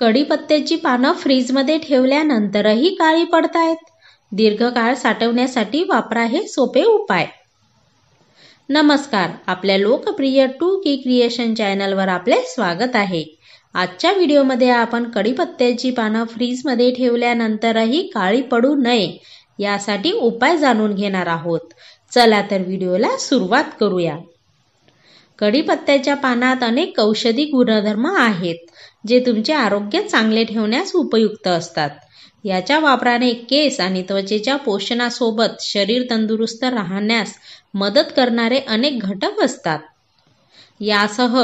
कढीपत्त्याची पानं फ्रीजमध्ये ठेवल्यानंतरही काळी पडतायत दीर्घकाळ साठवण्यासाठी वापरा हे सोपे उपाय नमस्कार आपल्या लोकप्रिय टू की क्रिएशन चॅनलवर आपले स्वागत आहे आजच्या व्हिडिओमध्ये आपण कढीपत्त्याची पानं फ्रीजमध्ये ठेवल्यानंतरही काळी पडू नये यासाठी उपाय जाणून घेणार आहोत चला तर व्हिडिओला सुरुवात करूया कढीपत्त्याच्या पानात अनेक औषधी गुणधर्म आहेत जे तुमचे आरोग्य चांगले ठेवण्यास उपयुक्त असतात याच्या वापराने केस आणि त्वचेच्या पोषणासोबत शरीर तंदुरुस्त राहण्यास मदत करणारे अनेक घटक असतात यासह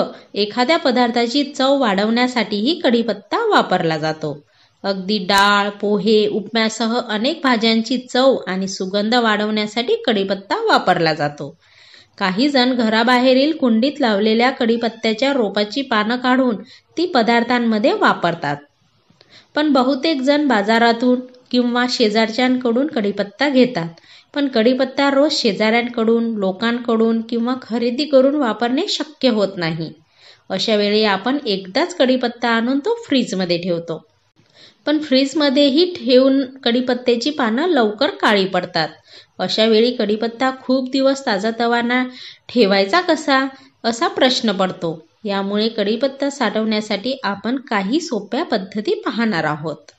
एखाद्या पदार्थाची चव वाढवण्यासाठीही कढीपत्ता वापरला जातो अगदी डाळ पोहे उपम्यासह अनेक भाज्यांची चव आणि सुगंध वाढवण्यासाठी कढीपत्ता वापरला जातो काही जण घराबाहेरील कुंडीत लावलेल्या कडीपत्त्याच्या रोपाची पानं काढून ती पदार्थांमध्ये वापरतात पण बहुतेक जण बाजारातून किंवा शेजारच्यांकडून कडीपत्ता घेतात पण कडीपत्ता रोज शेजाऱ्यांकडून लोकांकडून किंवा खरेदी करून वापरणे शक्य होत नाही अशा वेळी आपण एकदाच कडीपत्ता आणून तो फ्रीजमध्ये ठेवतो पण फ्रीजमध्येही ठेवून कडीपत्त्याची पानं लवकर काळी पडतात अशावेळी कडीपत्ता खूप दिवस ताजा तवाना ठेवायचा कसा असा प्रश्न पडतो यामुळे कढीपत्ता साठवण्यासाठी आपण काही सोप्या पद्धती पाहणार आहोत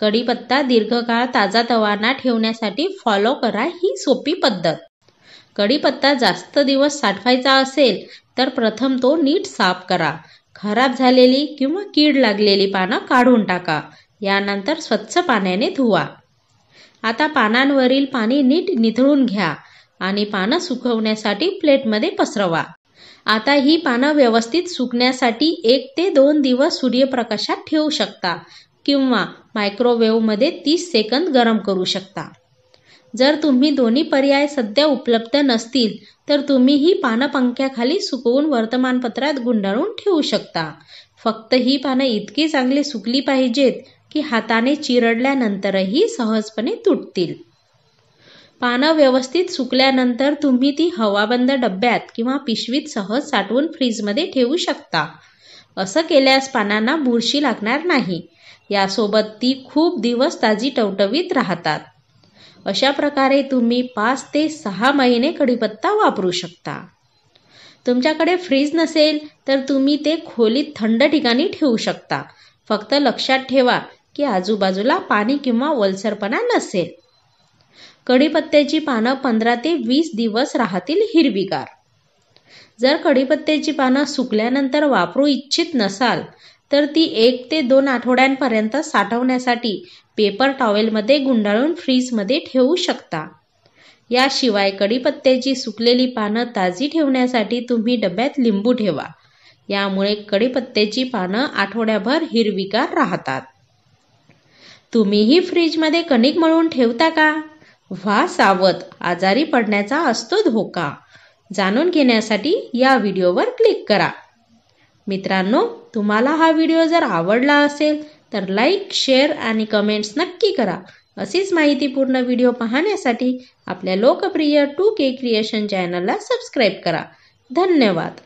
कढीपत्ता दीर्घकाळ ताजा तवाना ठेवण्यासाठी फॉलो करा ही सोपी पद्धत कढीपत्ता जास्त दिवस साठवायचा असेल तर प्रथम तो नीट साफ करा खराब झालेली किंवा कीड लागलेली पानं काढून टाका यानंतर स्वच्छ पाण्याने धुवा आता पानांवरील पाणी नीट निथळून घ्या आणि पानं सुकवण्यासाठी प्लेटमध्ये पसरवा आता ही पानं व्यवस्थित सुकण्यासाठी एक ते दोन दिवस सूर्यप्रकाशात ठेवू शकता किंवा मायक्रोवेव्हमध्ये तीस सेकंद गरम करू शकता जर तुम्ही दोन्ही पर्याय सध्या उपलब्ध नसतील तर तुम्ही ही पानं पंख्याखाली सुकवून वर्तमानपत्रात गुंडाळून ठेवू शकता फक्त ही पानं इतकी चांगली सुकली पाहिजेत की हाताने चिरडल्यानंतरही सहजपणे तुटतील पानं व्यवस्थित सुकल्यानंतर तुम्ही ती हवाबंद डब्यात किंवा पिशवीत सहज साठवून फ्रीजमध्ये ठेवू शकता असं केल्यास पानांना बुरशी लागणार नाही यासोबत ती खूप दिवस ताजी टवटवीत राहतात अशा प्रकारे तुम्ही पाच ते सहा महिने कढीपत्ता वापरू शकता तुमच्याकडे फ्रीज नसेल तर तुम्ही ते खोलीत थंड ठिकाणी ठेवू शकता फक्त लक्षात ठेवा की आजूबाजूला पाणी किंवा वलसरपणा नसेल कढीपत्त्याची पानं पंधरा ते वीस दिवस राहतील हिरवीगार जर कढीपत्त्याची पानं सुकल्यानंतर वापरू इच्छित नसाल तर ती एक ते दोन आठवड्यांपर्यंत साठवण्यासाठी पेपर टॉवेलमध्ये गुंडाळून फ्रीजमध्ये ठेवू शकता याशिवाय कढीपत्त्याची सुकलेली पानं ताजी ठेवण्यासाठी तुम्ही डब्यात लिंबू ठेवा यामुळे कढीपत्त्याची पानं आठवड्याभर हिरवीगार राहतात तुम्हीही फ्रीजमध्ये कणिक मळून ठेवता का व्हा सावध आजारी पडण्याचा असतो धोका जाणून घेण्यासाठी या व्हिडिओवर क्लिक करा मित्रांनो तुम्हाला हा व्हिडिओ जर आवडला असेल तर लाईक शेअर आणि कमेंट्स नक्की करा अशीच माहितीपूर्ण व्हिडिओ पाहण्यासाठी आपल्या लोकप्रिय टू के क्रिएशन चॅनलला सबस्क्राईब करा धन्यवाद